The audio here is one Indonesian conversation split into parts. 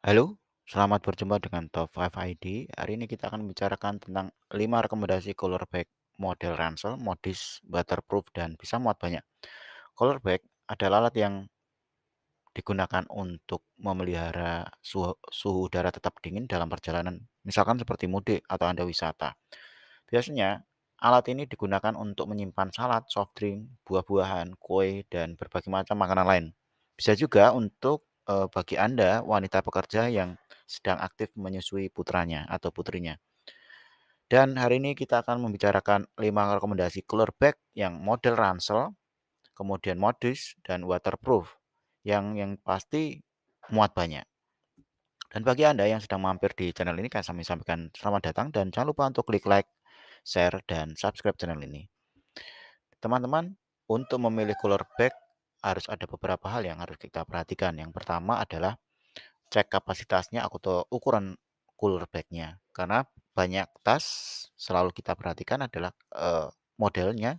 Halo, selamat berjumpa dengan Top 5 ID. Hari ini kita akan membicarakan tentang 5 rekomendasi color bag model ransel, modis, waterproof, dan bisa muat banyak. Color bag adalah alat yang digunakan untuk memelihara suhu, suhu udara tetap dingin dalam perjalanan, misalkan seperti mudik atau Anda wisata. Biasanya, alat ini digunakan untuk menyimpan salad, soft drink, buah-buahan, kue, dan berbagai macam makanan lain. Bisa juga untuk uh, bagi Anda wanita pekerja yang sedang aktif menyusui putranya atau putrinya. Dan hari ini kita akan membicarakan 5 rekomendasi cooler bag yang model ransel, kemudian modus dan waterproof yang yang pasti muat banyak. Dan bagi Anda yang sedang mampir di channel ini, kan kami sampaikan selamat datang dan jangan lupa untuk klik like, share, dan subscribe channel ini. Teman-teman, untuk memilih cooler bag harus ada beberapa hal yang harus kita perhatikan. Yang pertama adalah cek kapasitasnya atau ukuran cooler bagnya. Karena banyak tas selalu kita perhatikan adalah eh, modelnya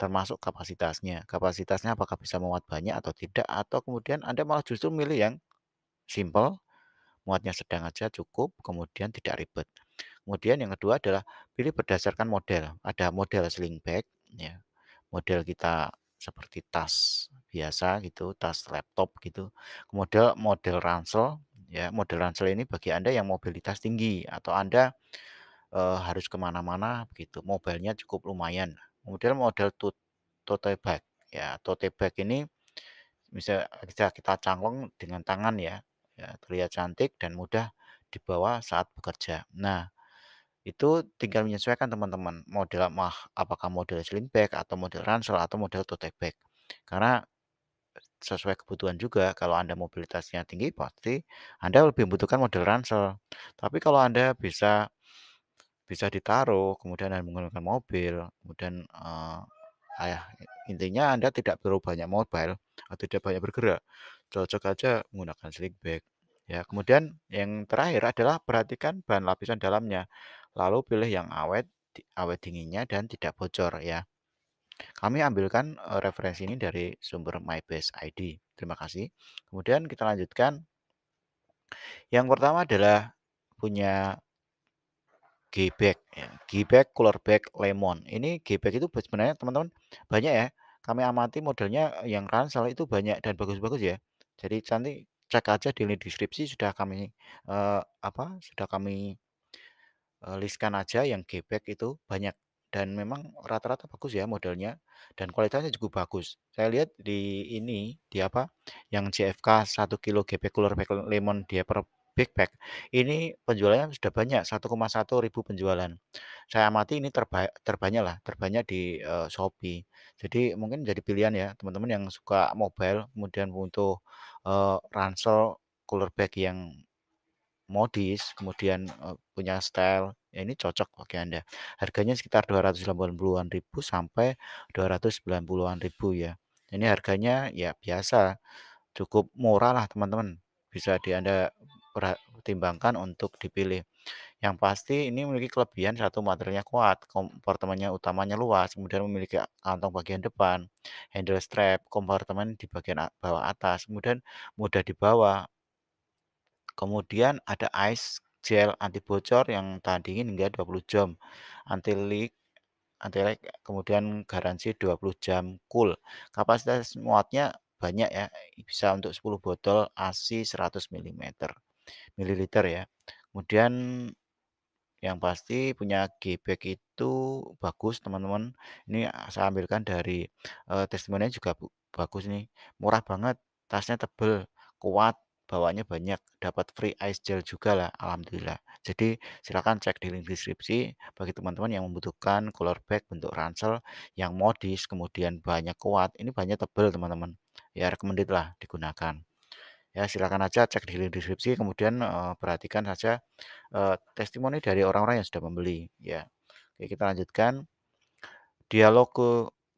termasuk kapasitasnya. Kapasitasnya apakah bisa muat banyak atau tidak atau kemudian Anda malah justru milih yang simple, muatnya sedang aja cukup, kemudian tidak ribet. Kemudian yang kedua adalah pilih berdasarkan model. Ada model sling bag ya. Model kita seperti tas biasa gitu, tas laptop gitu. Kemudian model ransel ya, model ransel ini bagi Anda yang mobilitas tinggi atau Anda eh, harus kemana-mana begitu, mobilnya cukup lumayan. Kemudian model tote bag ya, tote bag ini bisa kita, kita dengan tangan ya, ya, terlihat cantik dan mudah dibawa saat bekerja. Nah, itu tinggal menyesuaikan teman-teman, model mah apakah model sling bag atau model ransel atau model tote bag. Karena e, sesuai kebutuhan juga. Kalau Anda mobilitasnya tinggi, pasti Anda lebih membutuhkan model ransel. Tapi kalau Anda bisa bisa ditaruh, kemudian Anda menggunakan mobil, kemudian uh, ayah, intinya Anda tidak perlu banyak mobile atau tidak banyak bergerak. Cocok aja menggunakan sling bag. Ya, kemudian yang terakhir adalah perhatikan bahan lapisan dalamnya. Lalu pilih yang awet, awet dinginnya dan tidak bocor ya. Kami ambilkan referensi ini dari sumber MyBase ID. Terima kasih. Kemudian kita lanjutkan. Yang pertama adalah punya Gbag, ya. Cooler bag Lemon. Ini Gbag itu sebenarnya teman-teman banyak ya. Kami amati modelnya yang ransel itu banyak dan bagus-bagus ya. Jadi cantik, cek aja di link deskripsi sudah kami eh, apa sudah kami Eh, listkan aja yang gebek itu banyak dan memang rata-rata bagus ya modelnya dan kualitasnya juga bagus. Saya lihat di ini, di apa, yang JFK 1 kilo gebek Cooler back Lemon Dieper Big Bag, ini penjualannya sudah banyak, ribu penjualan. Saya amati ini terba terbanyak lah, terbanyak di, uh, Shopee. Jadi mungkin jadi pilihan ya teman-teman yang suka mobile kemudian untuk uh, eh, ransel cooler bag yang modis, kemudian punya style, ya ini cocok bagi Anda. Harganya sekitar 280-an ribu sampai 290-an ribu ya. Ini harganya ya biasa, cukup murah lah teman-teman. Bisa di Anda pertimbangkan untuk dipilih. Yang pasti ini memiliki kelebihan satu materinya kuat, kompartemennya utamanya luas, kemudian memiliki kantong bagian depan, handle strap, kompartemen di bagian bawah atas, kemudian mudah dibawa, Kemudian ada ice gel anti bocor yang tahan dingin hingga 20 jam. Anti leak anti leak kemudian garansi 20 jam cool. Kapasitas muatnya banyak ya, bisa untuk 10 botol ASI 100 mm. Mililiter ya. Kemudian yang pasti punya gebek itu bagus teman-teman. Ini saya ambilkan dari uh, testimoninya juga bagus nih. Murah banget, tasnya tebel, kuat, bawaannya banyak dapat free ice gel juga lah alhamdulillah jadi silahkan cek di link deskripsi bagi teman-teman yang membutuhkan color bag bentuk ransel yang modis kemudian banyak kuat ini banyak tebel teman-teman ya recommended lah digunakan ya silakan aja cek di link deskripsi kemudian uh, perhatikan saja uh, testimoni dari orang-orang yang sudah membeli ya Oke, kita lanjutkan dialog ke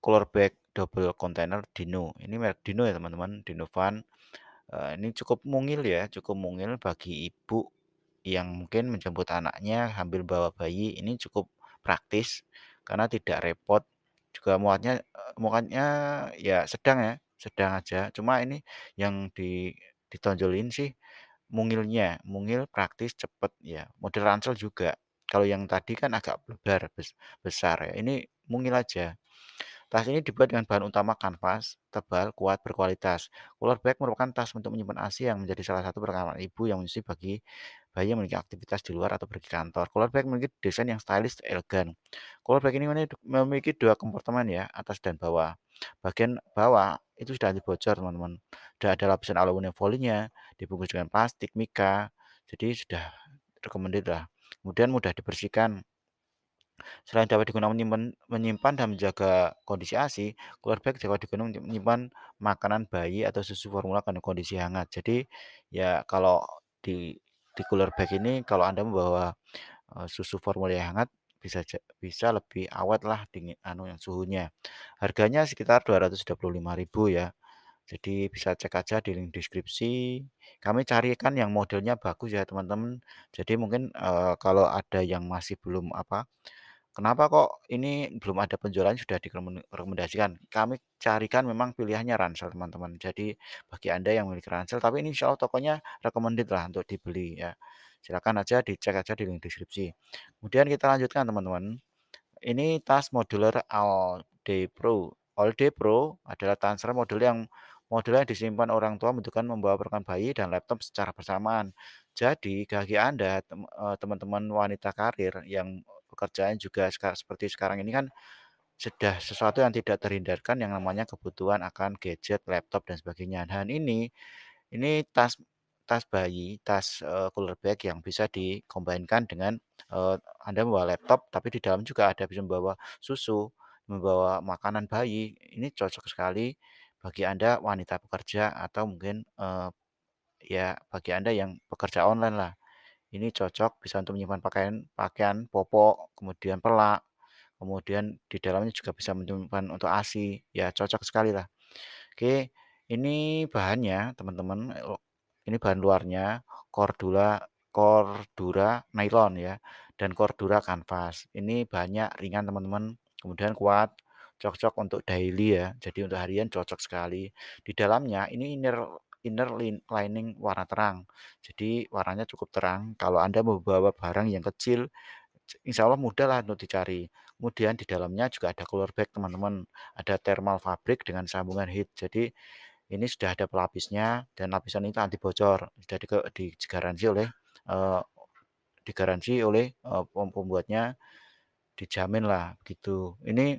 color bag double container Dino ini merek Dino ya teman-teman Dino Van Eh, ini cukup mungil ya, cukup mungil bagi ibu yang mungkin menjemput anaknya sambil bawa bayi, ini cukup praktis karena tidak repot, juga muatnya eh, muatnya ya sedang ya, sedang aja. Cuma ini yang di ditonjolin sih mungilnya, mungil, praktis, cepet ya, model ransel juga. Kalau yang tadi kan agak lebar, besar ya, ini mungil aja. Tas ini dibuat dengan bahan utama kanvas, tebal, kuat, berkualitas. Cooler bag merupakan tas untuk menyimpan ASI yang menjadi salah satu perkaman ibu yang mesti bagi bayi yang memiliki aktivitas di luar atau pergi kantor. Cooler bag memiliki desain yang stylish, elegan. Cooler bag ini memiliki dua kompartemen ya, atas dan bawah. Bagian bawah itu sudah anti bocor, teman-teman. Sudah ada lapisan aluminium folinya, dibungkus dengan plastik mika. Jadi sudah recommended lah. Kemudian mudah dibersihkan Selain dapat digunakan menyimpan, menyimpan dan menjaga kondisi ASI, cooler bag dapat digunakan untuk menyimpan makanan bayi atau susu formula karena kondisi hangat. Jadi ya kalau di di cooler bag ini kalau Anda membawa uh, susu formula yang hangat bisa bisa lebih awet lah dingin anu yang suhunya. Harganya sekitar 225.000 ya. Jadi bisa cek aja di link deskripsi. Kami carikan yang modelnya bagus ya teman-teman. Jadi mungkin uh, kalau ada yang masih belum apa Kenapa kok ini belum ada penjualan sudah direkomendasikan? Kami carikan memang pilihannya ransel teman-teman. Jadi bagi Anda yang memiliki ransel, tapi ini insya tokonya recommended lah untuk dibeli ya. Silakan aja dicek aja di link deskripsi. Kemudian kita lanjutkan teman-teman. Ini tas modular All Day Pro. All Day Pro adalah transfer modul yang modul yang disimpan orang tua membutuhkan membawa perkan bayi dan laptop secara bersamaan. Jadi bagi Anda eh, teman-teman wanita karir yang pekerjaan juga seperti sekarang ini kan sudah sesuatu yang tidak terhindarkan yang namanya kebutuhan akan gadget, laptop dan sebagainya. Dan nah, ini ini tas tas bayi, tas uh, cooler bag yang bisa dikombinkan dengan uh, Anda membawa laptop tapi di dalam juga ada bisa membawa susu, membawa makanan bayi. Ini cocok sekali bagi Anda wanita pekerja atau mungkin uh, ya bagi Anda yang pekerja online lah ini cocok bisa untuk menyimpan pakaian pakaian popok kemudian pelak kemudian di dalamnya juga bisa menyimpan untuk asi ya cocok sekali lah oke ini bahannya teman-teman ini bahan luarnya cordula cordura nylon ya dan cordura kanvas ini banyak ringan teman-teman kemudian kuat cocok untuk daily ya jadi untuk harian cocok sekali di dalamnya ini inner inner lining warna terang. Jadi warnanya cukup terang. Kalau Anda membawa barang yang kecil, insya Allah mudah lah untuk dicari. Kemudian di dalamnya juga ada color bag teman-teman. Ada thermal fabric dengan sambungan heat. Jadi ini sudah ada pelapisnya dan lapisan itu anti bocor. Sudah digaransi oleh uh, digaransi oleh uh, pembuatnya dijamin lah gitu. Ini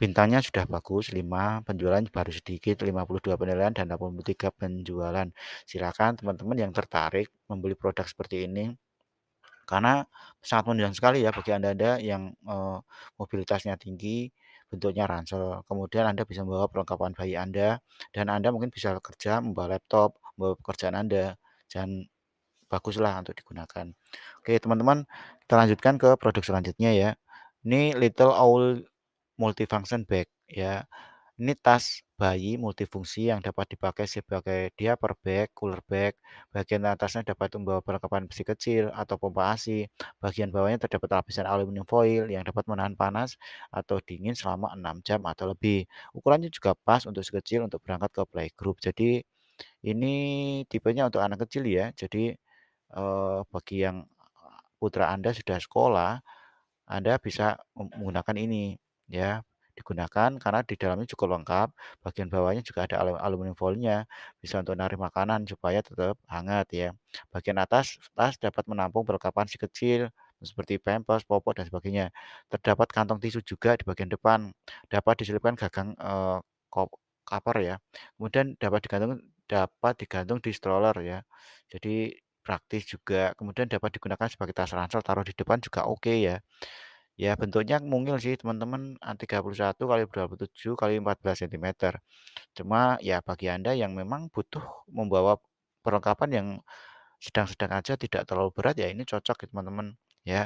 Bintangnya sudah bagus, 5, penjualan baru sedikit, 52 penilaian dan 83 penjualan. Silakan teman-teman yang tertarik membeli produk seperti ini karena sangat menunjang sekali ya bagi Anda-anda yang uh, mobilitasnya tinggi, bentuknya ransel. Kemudian Anda bisa membawa perlengkapan bayi Anda dan Anda mungkin bisa kerja membawa laptop, membawa pekerjaan Anda dan baguslah untuk digunakan. Oke, teman-teman, kita lanjutkan ke produk selanjutnya ya. Ini Little Owl multifunction bag ya. Ini tas bayi multifungsi yang dapat dipakai sebagai diaper bag, cooler bag. Bagian atasnya dapat membawa perlengkapan besi kecil atau pompa ASI. Bagian bawahnya terdapat lapisan aluminium foil yang dapat menahan panas atau dingin selama 6 jam atau lebih. Ukurannya juga pas untuk sekecil untuk berangkat ke playgroup. Jadi ini tipenya untuk anak kecil ya. Jadi eh, bagi yang putra Anda sudah sekolah, Anda bisa menggunakan ini ya digunakan karena di dalamnya cukup lengkap. Bagian bawahnya juga ada aluminium foilnya, bisa untuk narik makanan supaya tetap hangat ya. Bagian atas tas dapat menampung perlengkapan si kecil seperti pampers, popok dan sebagainya. Terdapat kantong tisu juga di bagian depan. Dapat diselipkan gagang eh, cover ya. Kemudian dapat digantung dapat digantung di stroller ya. Jadi praktis juga. Kemudian dapat digunakan sebagai tas ransel taruh di depan juga oke okay ya. Ya bentuknya mungil sih teman-teman 31 ah, kali 27 kali 14 cm. Cuma ya bagi Anda yang memang butuh membawa perlengkapan yang sedang-sedang aja tidak terlalu berat ya ini cocok ya, teman-teman ya.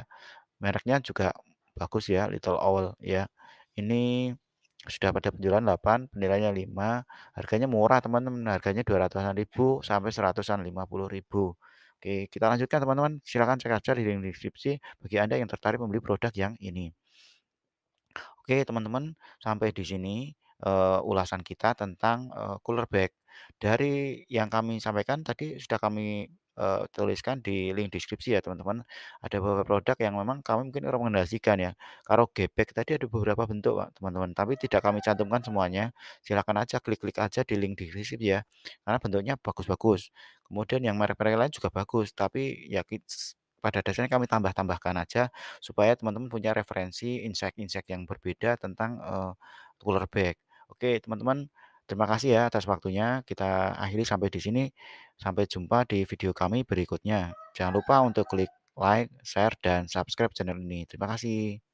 Mereknya juga bagus ya Little Owl ya. Ini sudah pada penjualan 8, penilaiannya 5, harganya murah teman-teman, harganya 200-an ribu sampai 150 ribu. Oke, kita lanjutkan teman-teman. Silahkan cek aja di link deskripsi bagi Anda yang tertarik membeli produk yang ini. Oke, teman-teman, sampai di sini uh, ulasan kita tentang uh, cooler bag. Dari yang kami sampaikan tadi sudah kami uh, tuliskan di link deskripsi ya teman-teman. Ada beberapa produk yang memang kami mungkin rekomendasikan ya. kalau gebek tadi ada beberapa bentuk teman-teman, tapi tidak kami cantumkan semuanya. silahkan aja klik-klik aja di link deskripsi ya. Karena bentuknya bagus-bagus. Kemudian yang merek-merek lain juga bagus, tapi ya pada dasarnya kami tambah-tambahkan aja supaya teman-teman punya referensi insight-insight yang berbeda tentang uh, eh, cooler bag. Oke, teman-teman Terima kasih ya atas waktunya. Kita akhiri sampai di sini. Sampai jumpa di video kami berikutnya. Jangan lupa untuk klik like, share, dan subscribe channel ini. Terima kasih.